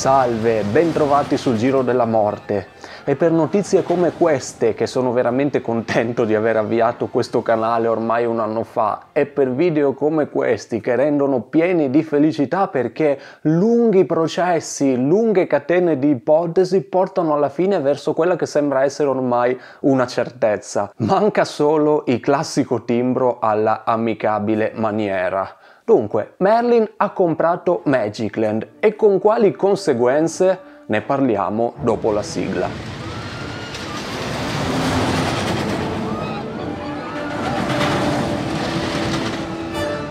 Salve, bentrovati sul Giro della Morte. È per notizie come queste che sono veramente contento di aver avviato questo canale ormai un anno fa. È per video come questi che rendono pieni di felicità perché lunghi processi, lunghe catene di ipotesi portano alla fine verso quella che sembra essere ormai una certezza. Manca solo il classico timbro alla amicabile maniera. Dunque, Merlin ha comprato Magicland e con quali conseguenze ne parliamo dopo la sigla.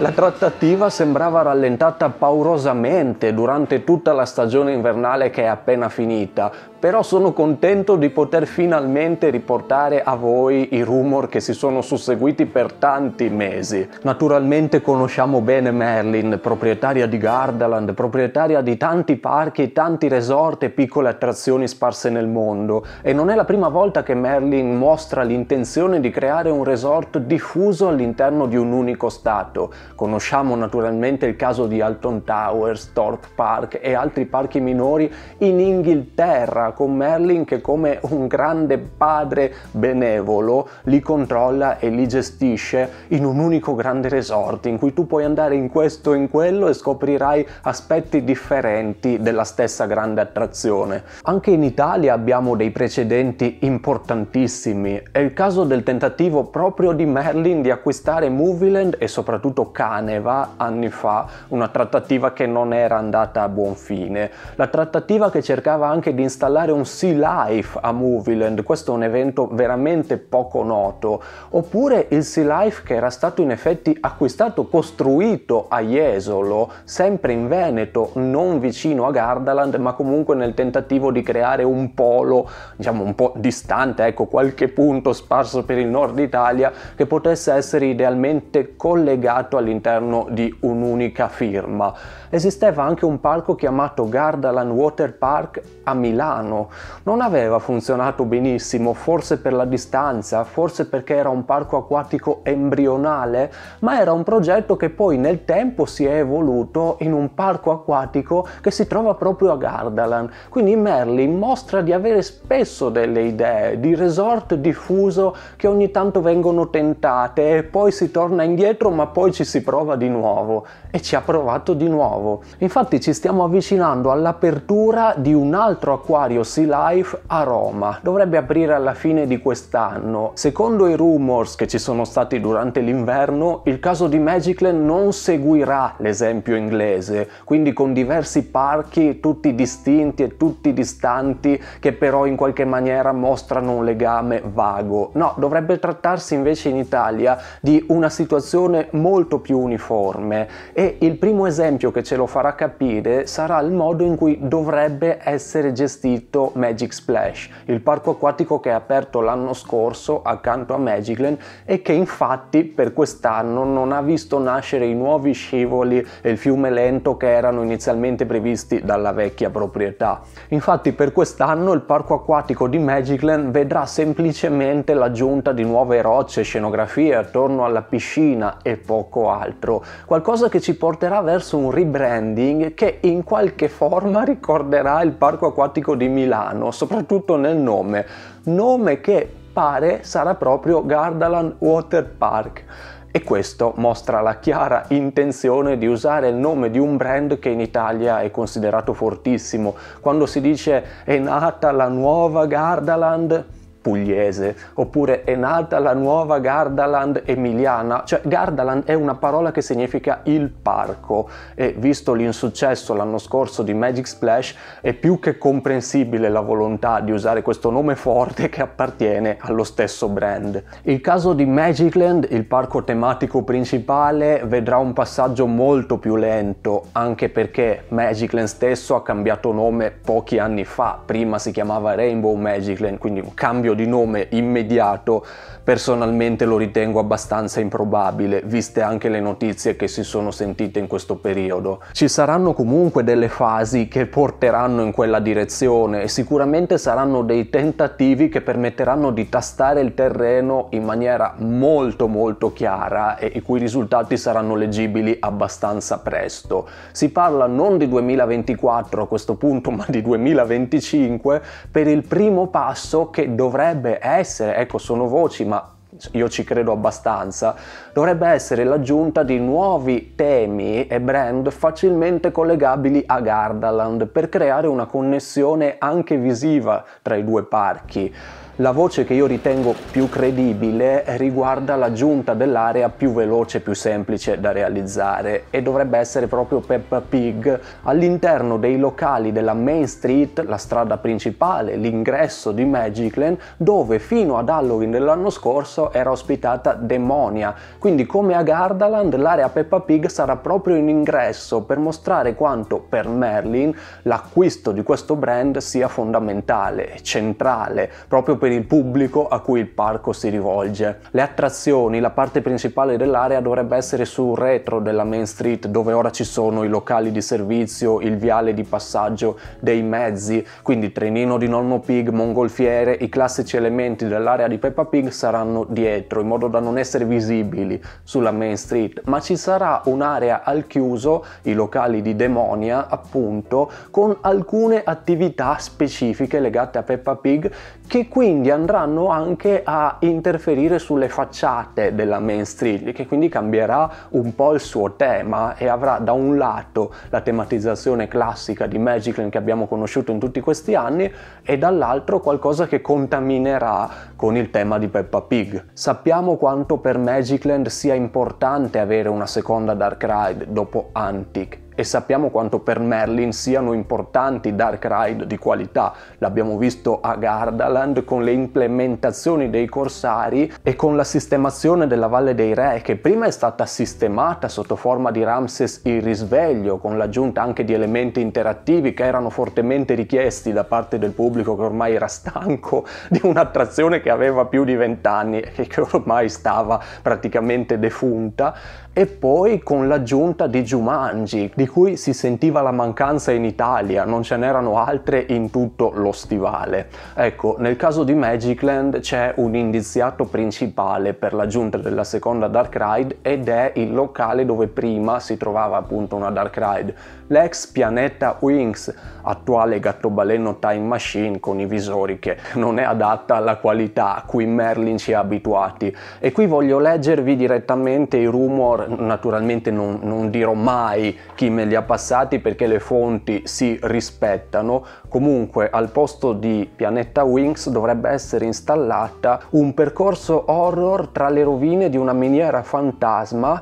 La trattativa sembrava rallentata paurosamente durante tutta la stagione invernale che è appena finita, però sono contento di poter finalmente riportare a voi i rumor che si sono susseguiti per tanti mesi. Naturalmente conosciamo bene Merlin, proprietaria di Gardaland, proprietaria di tanti parchi, tanti resort e piccole attrazioni sparse nel mondo, e non è la prima volta che Merlin mostra l'intenzione di creare un resort diffuso all'interno di un unico stato Conosciamo naturalmente il caso di Alton Towers, Thorpe Park e altri parchi minori in Inghilterra con Merlin che come un grande padre benevolo li controlla e li gestisce in un unico grande resort in cui tu puoi andare in questo e in quello e scoprirai aspetti differenti della stessa grande attrazione. Anche in Italia abbiamo dei precedenti importantissimi. È il caso del tentativo proprio di Merlin di acquistare Movieland e soprattutto Car Caneva anni fa, una trattativa che non era andata a buon fine. La trattativa che cercava anche di installare un Sea Life a Movieland, questo è un evento veramente poco noto, oppure il Sea Life che era stato in effetti acquistato, costruito a Jesolo, sempre in Veneto, non vicino a Gardaland, ma comunque nel tentativo di creare un polo, diciamo un po' distante, ecco qualche punto sparso per il nord Italia che potesse essere idealmente collegato all'interno all'interno di un'unica firma. Esisteva anche un parco chiamato Gardaland Water Park a Milano. Non aveva funzionato benissimo, forse per la distanza, forse perché era un parco acquatico embrionale, ma era un progetto che poi nel tempo si è evoluto in un parco acquatico che si trova proprio a Gardaland. Quindi Merlin mostra di avere spesso delle idee, di resort diffuso che ogni tanto vengono tentate e poi si torna indietro ma poi ci si prova di nuovo e ci ha provato di nuovo. Infatti ci stiamo avvicinando all'apertura di un altro acquario Sea Life a Roma. Dovrebbe aprire alla fine di quest'anno. Secondo i rumors che ci sono stati durante l'inverno, il caso di Magicland non seguirà l'esempio inglese, quindi con diversi parchi tutti distinti e tutti distanti che però in qualche maniera mostrano un legame vago. No, dovrebbe trattarsi invece in Italia di una situazione molto più uniforme e il primo esempio che ce lo farà capire sarà il modo in cui dovrebbe essere gestito Magic Splash, il parco acquatico che è aperto l'anno scorso accanto a Magicland e che infatti per quest'anno non ha visto nascere i nuovi scivoli e il fiume lento che erano inizialmente previsti dalla vecchia proprietà. Infatti per quest'anno il parco acquatico di Magicland vedrà semplicemente l'aggiunta di nuove rocce, scenografie attorno alla piscina e poco altro altro, qualcosa che ci porterà verso un rebranding che in qualche forma ricorderà il Parco Acquatico di Milano, soprattutto nel nome, nome che pare sarà proprio Gardaland Water Park e questo mostra la chiara intenzione di usare il nome di un brand che in Italia è considerato fortissimo. Quando si dice è nata la nuova Gardaland, pugliese, oppure è nata la nuova Gardaland emiliana, cioè Gardaland è una parola che significa il parco e visto l'insuccesso l'anno scorso di Magic Splash è più che comprensibile la volontà di usare questo nome forte che appartiene allo stesso brand. Il caso di Magicland, il parco tematico principale, vedrà un passaggio molto più lento, anche perché Magicland stesso ha cambiato nome pochi anni fa, prima si chiamava Rainbow Magicland, quindi un cambio di nome immediato personalmente lo ritengo abbastanza improbabile, viste anche le notizie che si sono sentite in questo periodo. Ci saranno comunque delle fasi che porteranno in quella direzione e sicuramente saranno dei tentativi che permetteranno di tastare il terreno in maniera molto molto chiara e i cui risultati saranno leggibili abbastanza presto. Si parla non di 2024 a questo punto, ma di 2025 per il primo passo che dovrebbe dovrebbe essere, ecco sono voci ma io ci credo abbastanza, dovrebbe essere l'aggiunta di nuovi temi e brand facilmente collegabili a Gardaland per creare una connessione anche visiva tra i due parchi. La voce che io ritengo più credibile riguarda l'aggiunta dell'area più veloce e più semplice da realizzare e dovrebbe essere proprio Peppa Pig all'interno dei locali della Main Street, la strada principale, l'ingresso di Magicland, dove fino ad Halloween dell'anno scorso era ospitata Demonia. Quindi come a Gardaland l'area Peppa Pig sarà proprio in ingresso per mostrare quanto per Merlin l'acquisto di questo brand sia fondamentale, centrale, proprio per per il pubblico a cui il parco si rivolge. Le attrazioni, la parte principale dell'area dovrebbe essere sul retro della Main Street dove ora ci sono i locali di servizio, il viale di passaggio dei mezzi, quindi trenino di nonno Pig, mongolfiere, i classici elementi dell'area di Peppa Pig saranno dietro in modo da non essere visibili sulla Main Street, ma ci sarà un'area al chiuso, i locali di Demonia appunto, con alcune attività specifiche legate a Peppa Pig che quindi quindi andranno anche a interferire sulle facciate della Main Street che quindi cambierà un po' il suo tema e avrà da un lato la tematizzazione classica di Magicland che abbiamo conosciuto in tutti questi anni e dall'altro qualcosa che contaminerà con il tema di Peppa Pig. Sappiamo quanto per Magicland sia importante avere una seconda Dark Ride dopo Antic e sappiamo quanto per Merlin siano importanti dark ride di qualità. L'abbiamo visto a Gardaland con le implementazioni dei corsari e con la sistemazione della Valle dei Re che prima è stata sistemata sotto forma di Ramses il risveglio con l'aggiunta anche di elementi interattivi che erano fortemente richiesti da parte del pubblico che ormai era stanco di un'attrazione che aveva più di vent'anni e che ormai stava praticamente defunta e poi con l'aggiunta di Jumanji, di cui si sentiva la mancanza in Italia, non ce n'erano altre in tutto lo stivale. Ecco, nel caso di Magicland c'è un indiziato principale per l'aggiunta della seconda Dark Ride ed è il locale dove prima si trovava appunto una Dark Ride, l'ex pianeta Wings, attuale gattobaleno Time Machine con i visori che non è adatta alla qualità a cui Merlin ci ha abituati. E qui voglio leggervi direttamente i rumor, naturalmente non, non dirò mai chi me li ha passati perché le fonti si rispettano, comunque al posto di Pianeta Wings dovrebbe essere installata un percorso horror tra le rovine di una miniera fantasma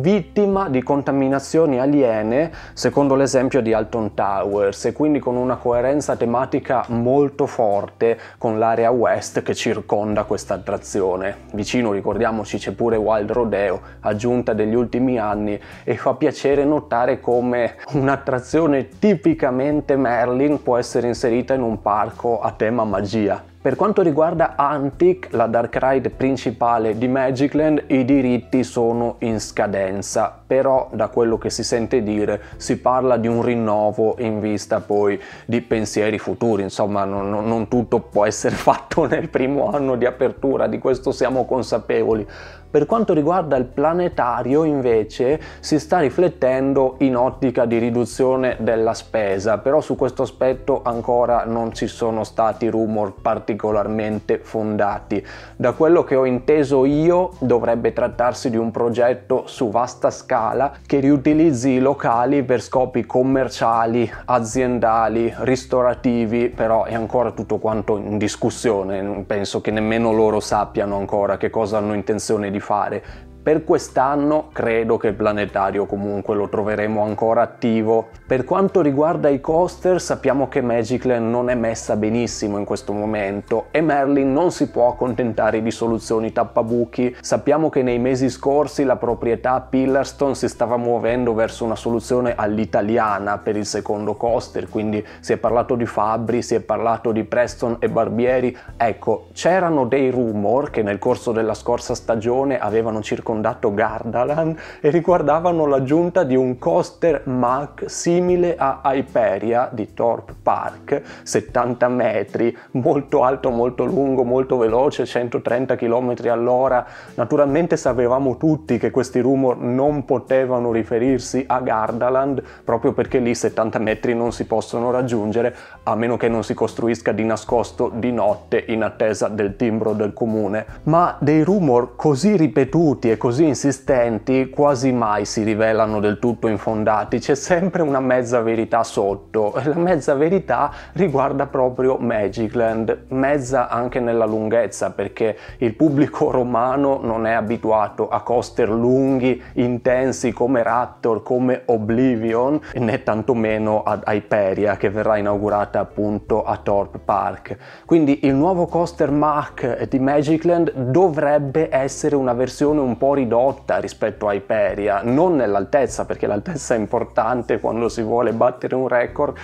vittima di contaminazioni aliene, secondo l'esempio di Alton Towers, e quindi con una coerenza tematica molto forte con l'area west che circonda questa attrazione. Vicino, ricordiamoci, c'è pure Wild Rodeo, aggiunta degli ultimi anni, e fa piacere notare come un'attrazione tipicamente Merlin può essere inserita in un parco a tema magia. Per quanto riguarda Antic, la Dark Ride principale di Magicland, i diritti sono in scadenza, però da quello che si sente dire si parla di un rinnovo in vista poi di pensieri futuri, insomma non, non tutto può essere fatto nel primo anno di apertura, di questo siamo consapevoli, per quanto riguarda il planetario invece si sta riflettendo in ottica di riduzione della spesa, però su questo aspetto ancora non ci sono stati rumor particolarmente fondati. Da quello che ho inteso io dovrebbe trattarsi di un progetto su vasta scala che riutilizzi i locali per scopi commerciali, aziendali, ristorativi, però è ancora tutto quanto in discussione, penso che nemmeno loro sappiano ancora che cosa hanno intenzione di fare per quest'anno credo che il planetario comunque lo troveremo ancora attivo. Per quanto riguarda i coaster sappiamo che Magicland non è messa benissimo in questo momento e Merlin non si può accontentare di soluzioni tappabuchi. Sappiamo che nei mesi scorsi la proprietà Pillarstone si stava muovendo verso una soluzione all'italiana per il secondo coaster, quindi si è parlato di Fabri, si è parlato di Preston e Barbieri. Ecco, c'erano dei rumor che nel corso della scorsa stagione avevano circondato fondato Gardaland e riguardavano l'aggiunta di un coaster Mach simile a Hyperia di Thorpe Park, 70 metri, molto alto, molto lungo, molto veloce, 130 km all'ora. Naturalmente sapevamo tutti che questi rumor non potevano riferirsi a Gardaland proprio perché lì 70 metri non si possono raggiungere a meno che non si costruisca di nascosto di notte in attesa del timbro del comune. Ma dei rumor così ripetuti e così così insistenti quasi mai si rivelano del tutto infondati, c'è sempre una mezza verità sotto e la mezza verità riguarda proprio Magicland, mezza anche nella lunghezza perché il pubblico romano non è abituato a coaster lunghi, intensi come Raptor, come Oblivion, né tantomeno ad Hyperia che verrà inaugurata appunto a Thorpe Park. Quindi il nuovo coaster Mach di Magicland dovrebbe essere una versione un po' ridotta rispetto a Iperia, non nell'altezza, perché l'altezza è importante quando si vuole battere un record,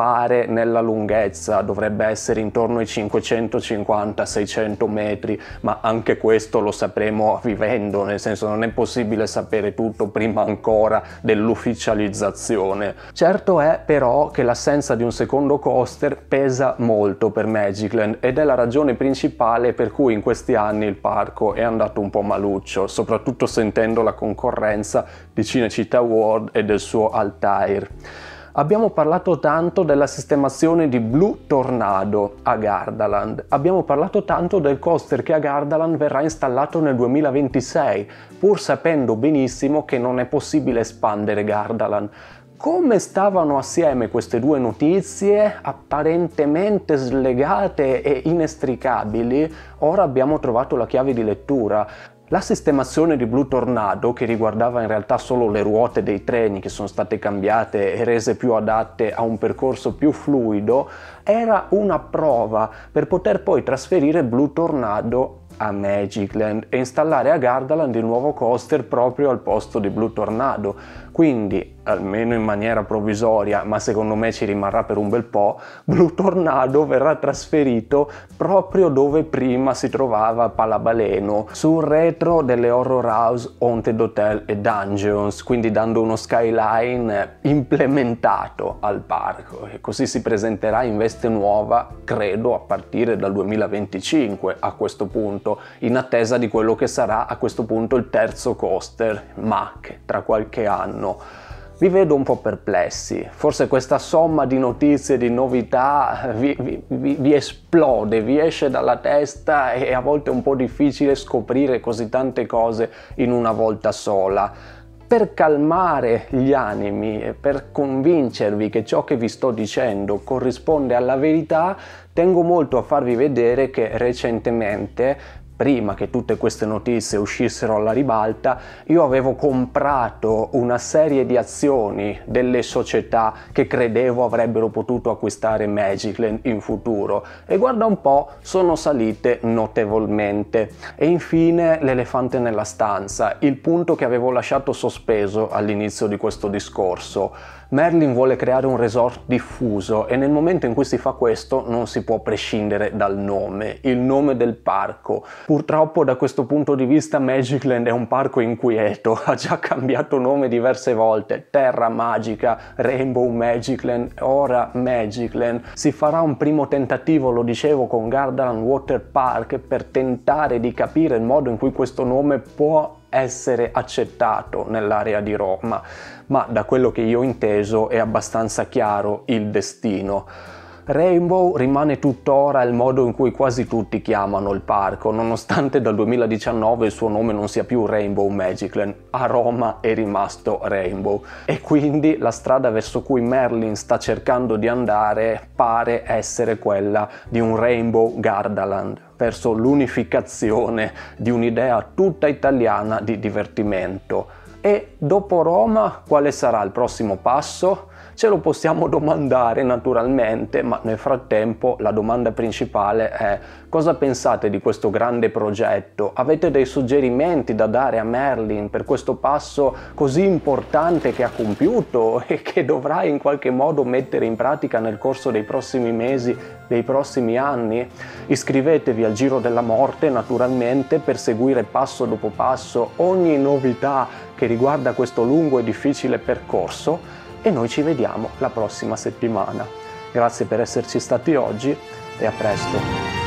spare nella lunghezza, dovrebbe essere intorno ai 550-600 metri, ma anche questo lo sapremo vivendo, nel senso non è possibile sapere tutto prima ancora dell'ufficializzazione. Certo è però che l'assenza di un secondo coaster pesa molto per Magicland ed è la ragione principale per cui in questi anni il parco è andato un po' maluccio, soprattutto sentendo la concorrenza di Cinecittà World e del suo Altair. Abbiamo parlato tanto della sistemazione di Blue Tornado a Gardaland, abbiamo parlato tanto del coaster che a Gardaland verrà installato nel 2026, pur sapendo benissimo che non è possibile espandere Gardaland. Come stavano assieme queste due notizie, apparentemente slegate e inestricabili, ora abbiamo trovato la chiave di lettura. La sistemazione di Blue Tornado, che riguardava in realtà solo le ruote dei treni che sono state cambiate e rese più adatte a un percorso più fluido, era una prova per poter poi trasferire Blue Tornado a Magicland e installare a Gardaland il nuovo coaster proprio al posto di Blue Tornado. Quindi almeno in maniera provvisoria, ma secondo me ci rimarrà per un bel po', Blue Tornado verrà trasferito proprio dove prima si trovava Palabaleno, sul retro delle horror house Haunted Hotel e Dungeons, quindi dando uno skyline implementato al parco. E così si presenterà in veste nuova, credo, a partire dal 2025 a questo punto, in attesa di quello che sarà a questo punto il terzo coaster, MAC, tra qualche anno vi vedo un po' perplessi. Forse questa somma di notizie, di novità vi, vi, vi, esplode, vi esce dalla testa e a volte è un po' difficile scoprire così tante cose in una volta sola. Per calmare gli animi e per convincervi che ciò che vi sto dicendo corrisponde alla verità, tengo molto a farvi vedere che recentemente prima che tutte queste notizie uscissero alla ribalta, io avevo comprato una serie di azioni delle società che credevo avrebbero potuto acquistare Magicland in futuro e guarda un po' sono salite notevolmente. E infine l'elefante nella stanza, il punto che avevo lasciato sospeso all'inizio di questo discorso. Merlin vuole creare un resort diffuso e nel momento in cui si fa questo non si può prescindere dal nome, il nome del parco. Purtroppo da questo punto di vista Magicland è un parco inquieto, ha già cambiato nome diverse volte, Terra Magica, Rainbow Magicland, ora Magicland. Si farà un primo tentativo, lo dicevo, con Gardaland Water Park per tentare di capire il modo in cui questo nome può essere accettato nell'area di Roma, ma da quello che io ho inteso è abbastanza chiaro il destino. Rainbow rimane tuttora il modo in cui quasi tutti chiamano il parco, nonostante dal 2019 il suo nome non sia più Rainbow Magicland, a Roma è rimasto Rainbow. E quindi la strada verso cui Merlin sta cercando di andare pare essere quella di un Rainbow Gardaland verso l'unificazione di un'idea tutta italiana di divertimento. E dopo Roma quale sarà il prossimo passo? Ce lo possiamo domandare naturalmente, ma nel frattempo la domanda principale è cosa pensate di questo grande progetto? Avete dei suggerimenti da dare a Merlin per questo passo così importante che ha compiuto e che dovrà in qualche modo mettere in pratica nel corso dei prossimi mesi, dei prossimi anni? Iscrivetevi al Giro della Morte naturalmente per seguire passo dopo passo ogni novità che riguarda questo lungo e difficile percorso e noi ci vediamo la prossima settimana. Grazie per esserci stati oggi e a presto.